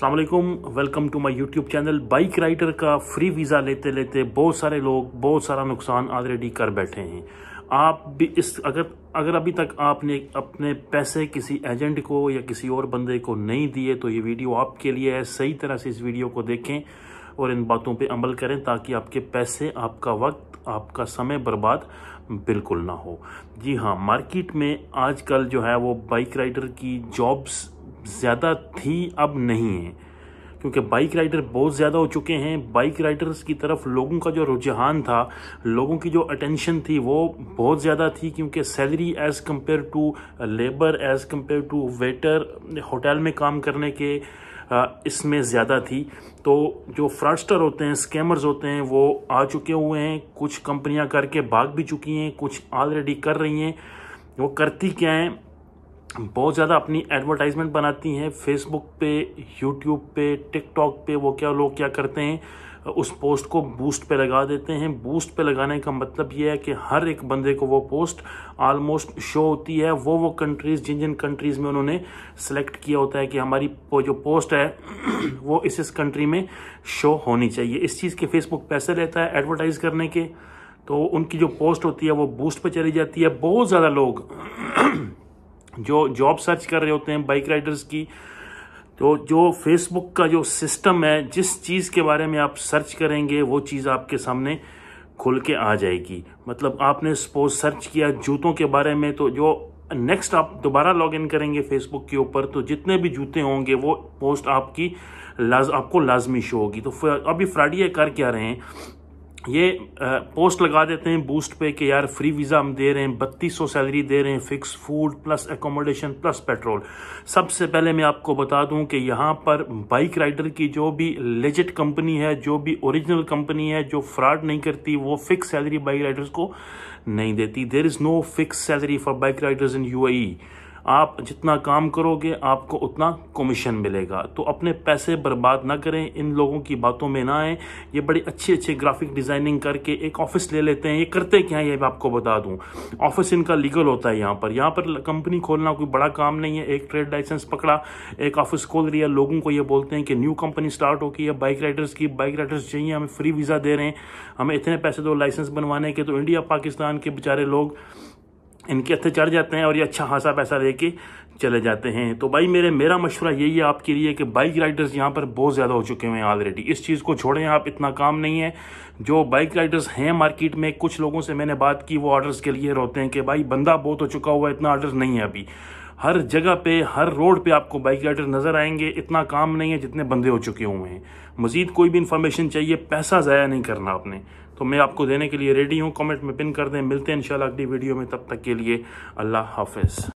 अल्लाम welcome to my YouTube channel bike rider का free visa लेते लेते बहुत सारे लोग बहुत सारा नुकसान ऑलरेडी कर बैठे हैं आप भी इस अगर अगर अभी तक आपने अपने पैसे किसी एजेंट को या किसी और बंदे को नहीं दिए तो ये वीडियो आपके लिए है सही तरह से इस वीडियो को देखें और इन बातों पे अमल करें ताकि आपके पैसे आपका वक्त आपका समय बर्बाद बिल्कुल ना हो जी हाँ मार्केट में आजकल जो है वो बाइक राइडर की जॉब्स ज़्यादा थी अब नहीं है क्योंकि बाइक राइडर बहुत ज़्यादा हो चुके हैं बाइक राइडर्स की तरफ लोगों का जो रुझान था लोगों की जो अटेंशन थी वो बहुत ज़्यादा थी क्योंकि salary as compare to labour as compare to waiter hotel में काम करने के इसमें ज़्यादा थी तो जो फ्रॉडस्टर होते हैं स्कैमर्स होते हैं वो आ चुके हुए हैं कुछ कंपनियां करके भाग भी चुकी हैं कुछ ऑलरेडी कर रही हैं वो करती क्या हैं बहुत ज़्यादा अपनी एडवर्टाइजमेंट बनाती हैं फेसबुक पे यूट्यूब पे टिकटॉक पे वो क्या लोग क्या करते हैं उस पोस्ट को बूस्ट पे लगा देते हैं बूस्ट पे लगाने का मतलब ये है कि हर एक बंदे को वो पोस्ट आलमोस्ट शो होती है वो वो कंट्रीज़ जिन जिन कंट्रीज़ में उन्होंने सेलेक्ट किया होता है कि हमारी जो पोस्ट है वो इस इस कंट्री में शो होनी चाहिए इस चीज़ के फेसबुक पैसे रहता है एडवर्टाइज़ करने के तो उनकी जो पोस्ट होती है वो बूस्ट पर चली जाती है बहुत ज़्यादा लोग जो जॉब सर्च कर रहे होते हैं बाइक राइडर्स की तो जो फेसबुक का जो सिस्टम है जिस चीज़ के बारे में आप सर्च करेंगे वो चीज़ आपके सामने खुल के आ जाएगी मतलब आपने सपोज सर्च किया जूतों के बारे में तो जो नेक्स्ट आप दोबारा लॉग इन करेंगे फेसबुक के ऊपर तो जितने भी जूते होंगे वो पोस्ट आपकी लाज आपको लाजमी शो होगी तो अभी फ्राइडे कर क्या रहे हैं ये पोस्ट लगा देते हैं बूस्ट पे कि यार फ्री वीज़ा हम दे रहे हैं बत्तीस सौ सैलरी दे रहे हैं fix food plus accommodation plus petrol सबसे पहले मैं आपको बता दूं कि यहाँ पर बाइक राइडर की जो भी लेजिट कंपनी है जो भी ओरिजिनल कंपनी है जो फ्रॉड नहीं करती वो फिक्स सैलरी बाइक राइडर्स को नहीं देती there is no fix salary for bike riders in you आप जितना काम करोगे आपको उतना कमीशन मिलेगा तो अपने पैसे बर्बाद ना करें इन लोगों की बातों में ना आए ये बड़ी अच्छी अच्छी ग्राफिक डिज़ाइनिंग करके एक ऑफिस ले लेते हैं ये करते क्या है ये मैं आपको बता दूँ ऑफिस इनका लीगल होता है यहाँ पर यहाँ पर कंपनी खोलना कोई बड़ा काम नहीं है एक ट्रेड लाइसेंस पकड़ा एक ऑफिस खोल रही लोगों को ये बोलते हैं कि न्यू कंपनी स्टार्ट होगी है बाइक राइडर्स की बाइक राइडर्स चाहिए हमें फ्री वीज़ा दे रहे हैं हमें इतने पैसे दो लाइसेंस बनवाने के तो इंडिया पाकिस्तान के बेचारे लोग इनके हथे चढ़ जाते हैं और ये अच्छा खासा पैसा लेके के चले जाते हैं तो भाई मेरे मेरा मशवरा यही है आपके लिए कि बाइक राइडर्स यहाँ पर बहुत ज़्यादा हो चुके हुए हैं ऑलरेडी इस चीज़ को छोड़ें आप इतना काम नहीं है जो बाइक राइडर्स हैं मार्केट में कुछ लोगों से मैंने बात की वो ऑर्डर्स के लिए रोते हैं कि भाई बंदा बहुत हो चुका हुआ इतना ऑर्डर नहीं है अभी हर जगह पे हर रोड पे आपको बाइक राइडर नज़र आएंगे इतना काम नहीं है जितने बंदे हो चुके हुए हैं मज़ीद कोई भी इन्फॉर्मेशन चाहिए पैसा ज़ाया नहीं करना आपने तो मैं आपको देने के लिए रेडी हूँ कमेंट में पिन कर दें मिलते हैं इंशाल्लाह अगली वीडियो में तब तक के लिए अल्लाह हाफिज़